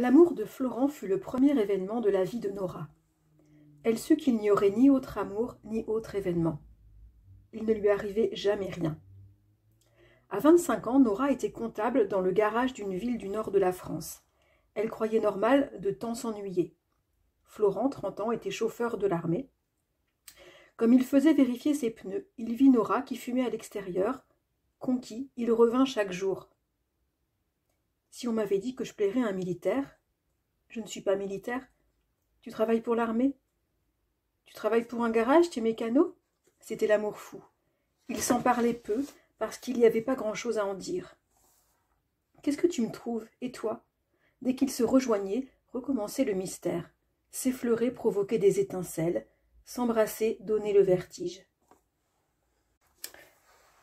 L'amour de Florent fut le premier événement de la vie de Nora. Elle sut qu'il n'y aurait ni autre amour, ni autre événement. Il ne lui arrivait jamais rien. À 25 ans, Nora était comptable dans le garage d'une ville du nord de la France. Elle croyait normal de tant s'ennuyer. Florent, 30 ans, était chauffeur de l'armée. Comme il faisait vérifier ses pneus, il vit Nora qui fumait à l'extérieur. Conquis, il revint chaque jour. Si on m'avait dit que je plairais à un militaire, je ne suis pas militaire. Tu travailles pour l'armée Tu travailles pour un garage, tu es mécano C'était l'amour fou. Il s'en parlait peu, parce qu'il n'y avait pas grand-chose à en dire. Qu'est-ce que tu me trouves, et toi Dès qu'ils se rejoignaient, recommençait le mystère. S'effleurer provoquait des étincelles, s'embrasser donnait le vertige.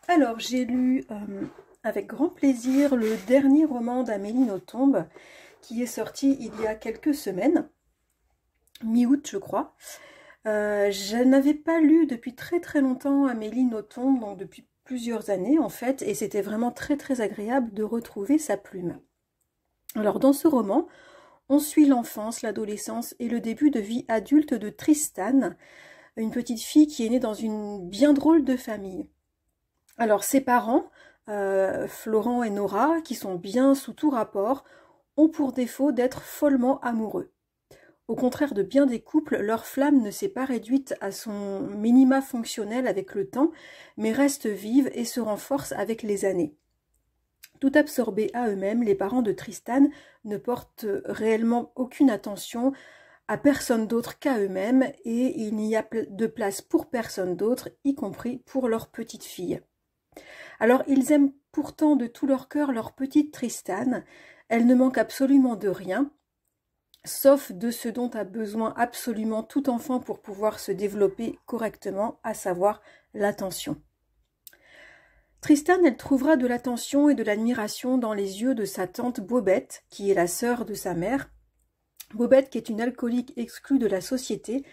Alors, j'ai lu euh, avec grand plaisir le dernier roman d'Amélie Nothomb qui est sorti il y a quelques semaines, mi-août je crois. Euh, je n'avais pas lu depuis très très longtemps Amélie Nothomb, donc depuis plusieurs années en fait, et c'était vraiment très très agréable de retrouver sa plume. Alors dans ce roman, on suit l'enfance, l'adolescence et le début de vie adulte de Tristan, une petite fille qui est née dans une bien drôle de famille. Alors ses parents euh, Florent et Nora, qui sont bien sous tout rapport, ont pour défaut d'être follement amoureux. Au contraire de bien des couples, leur flamme ne s'est pas réduite à son minima fonctionnel avec le temps, mais reste vive et se renforce avec les années. Tout absorbés à eux-mêmes, les parents de Tristan ne portent réellement aucune attention à personne d'autre qu'à eux-mêmes et il n'y a de place pour personne d'autre, y compris pour leur petite fille. Alors ils aiment pourtant de tout leur cœur leur petite Tristane, elle ne manque absolument de rien, sauf de ce dont a besoin absolument tout enfant pour pouvoir se développer correctement, à savoir l'attention. Tristan, elle trouvera de l'attention et de l'admiration dans les yeux de sa tante Bobette, qui est la sœur de sa mère. Bobette, qui est une alcoolique exclue de la société,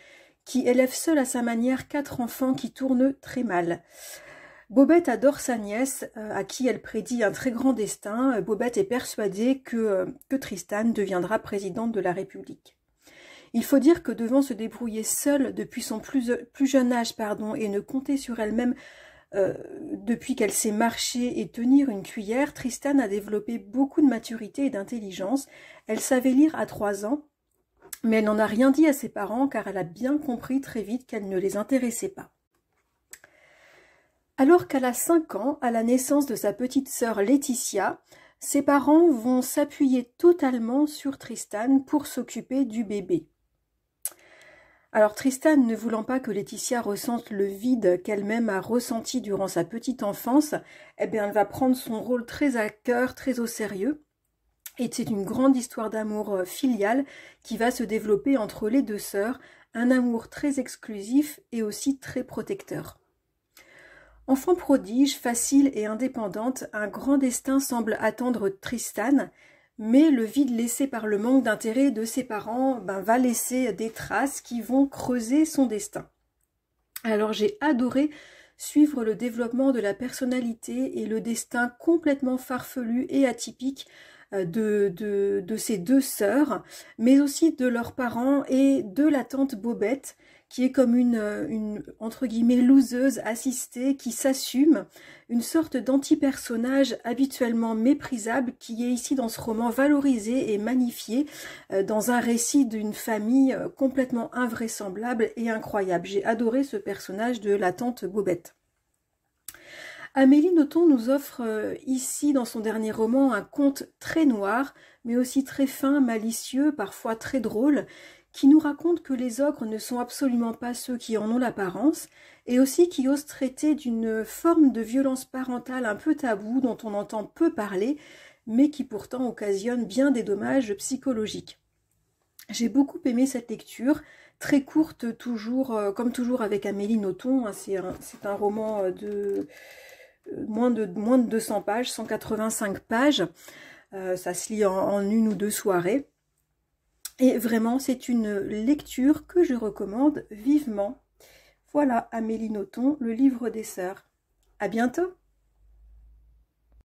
qui élève seule à sa manière quatre enfants qui tournent très mal. Bobette adore sa nièce, euh, à qui elle prédit un très grand destin. Euh, Bobette est persuadée euh, que, Tristan deviendra présidente de la République. Il faut dire que devant se débrouiller seule depuis son plus, jeune âge pardon, et ne compter sur elle-même depuis qu'elle s'est marcher et tenir une cuillère, Tristan a développé beaucoup de maturité et d'intelligence. Elle savait lire à trois ans, mais elle n'en a rien dit à ses parents car elle a bien compris très vite qu'elle ne les intéressait pas. Alors qu'elle a 5 ans, à la naissance de sa petite sœur Laetitia, ses parents vont s'appuyer totalement sur Tristan pour s'occuper du bébé. Alors Tristan, ne voulant pas que Laetitia ressente le vide qu'elle-même a ressenti durant sa petite enfance, eh bien elle va prendre son rôle très à cœur, très au sérieux. Et c'est une grande histoire d'amour euh, filial qui va se développer entre les deux sœurs, un amour très exclusif et aussi très protecteur. Enfant prodige, facile et indépendante, un grand destin semble attendre Tristan, mais le vide laissé par le manque d'intérêt de ses parents ben, va laisser des traces qui vont creuser son destin. Alors j'ai adoré suivre le développement de la personnalité et le destin complètement farfelu et atypique euh, de, de, de, ces deux sœurs, mais aussi de leurs parents et de la tante Bobette, qui est comme une, euh, une entre guillemets, loseuse assistée, qui s'assume, une sorte d'anti-personnage habituellement méprisable qui est ici dans ce roman valorisé et magnifié euh, dans un récit d'une famille euh, complètement invraisemblable et incroyable. J'ai adoré ce personnage de la tante Bobette. Amélie Nothomb nous offre ici, dans son dernier roman, un conte très noir, mais aussi très fin, malicieux, parfois très drôle, qui nous raconte que les ogres ne sont absolument pas ceux qui en ont l'apparence, et aussi qui osent traiter d'une forme de violence parentale un peu taboue dont on entend peu parler, mais qui pourtant occasionne bien des dommages psychologiques. J'ai beaucoup aimé cette lecture, très courte toujours, euh, comme toujours avec Amélie Nothomb, hein, c'est un, roman euh, de, euh, moins de moins de 200 pages, 185 pages, ça se lit en une ou deux soirées. Et vraiment, c'est une lecture que je recommande vivement. Voilà, Amélie Nothomb, le livre des sœurs. À bientôt!